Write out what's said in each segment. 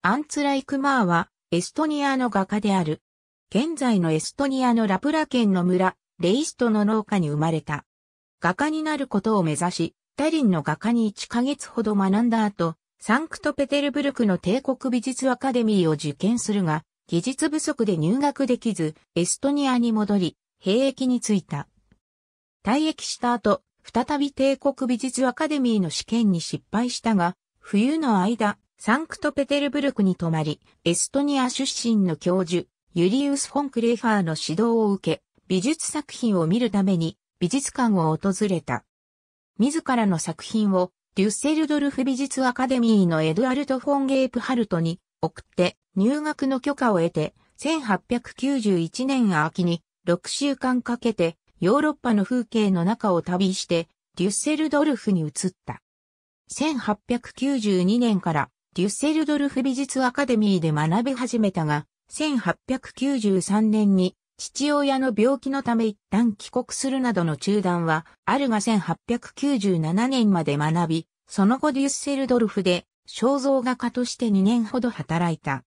アンツライクマーは、エストニアの画家である。現在のエストニアのラプラ県の村、レイストの農家に生まれた。画家になることを目指し、タリンの画家に1ヶ月ほど学んだ後、サンクトペテルブルクの帝国美術アカデミーを受験するが、技術不足で入学できず、エストニアに戻り、兵役に就いた。退役した後、再び帝国美術アカデミーの試験に失敗したが、冬の間、サンクトペテルブルクに泊まり、エストニア出身の教授、ユリウス・フォンクレーファーの指導を受け、美術作品を見るために美術館を訪れた。自らの作品をデュッセルドルフ美術アカデミーのエドアルト・フォン・ゲープハルトに送って入学の許可を得て、1891年秋に6週間かけてヨーロッパの風景の中を旅してデュッセルドルフに移った。1892年からデュッセルドルフ美術アカデミーで学び始めたが、1893年に父親の病気のため一旦帰国するなどの中断は、あるが1897年まで学び、その後デュッセルドルフで肖像画家として2年ほど働いた。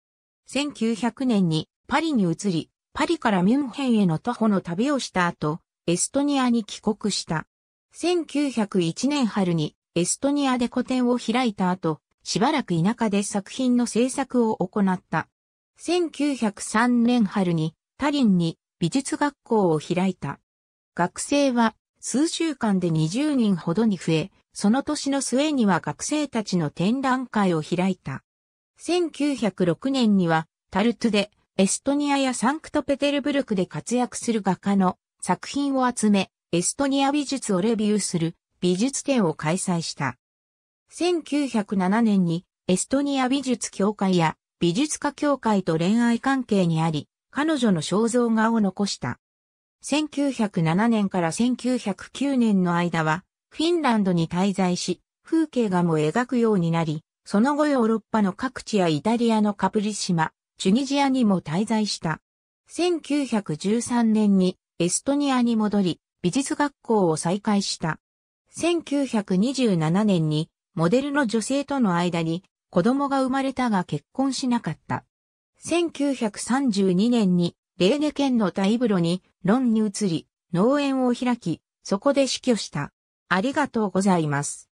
1900年にパリに移り、パリからミュンヘンへの徒歩の旅をした後、エストニアに帰国した。1901年春にエストニアで個展を開いた後、しばらく田舎で作品の制作を行った。1903年春に、タリンに美術学校を開いた。学生は数週間で20人ほどに増え、その年の末には学生たちの展覧会を開いた。1906年にはタルトゥでエストニアやサンクトペテルブルクで活躍する画家の作品を集め、エストニア美術をレビューする美術展を開催した。1907年にエストニア美術協会や美術家協会と恋愛関係にあり、彼女の肖像画を残した。1907年から1909年の間は、フィンランドに滞在し、風景画も描くようになり、その後ヨーロッパの各地やイタリアのカプリ島、チュニジアにも滞在した。1913年にエストニアに戻り、美術学校を再開した。1927年にモデルの女性との間に子供が生まれたが結婚しなかった。1932年にレーネ県の大風呂にロンに移り、農園を開き、そこで死去した。ありがとうございます。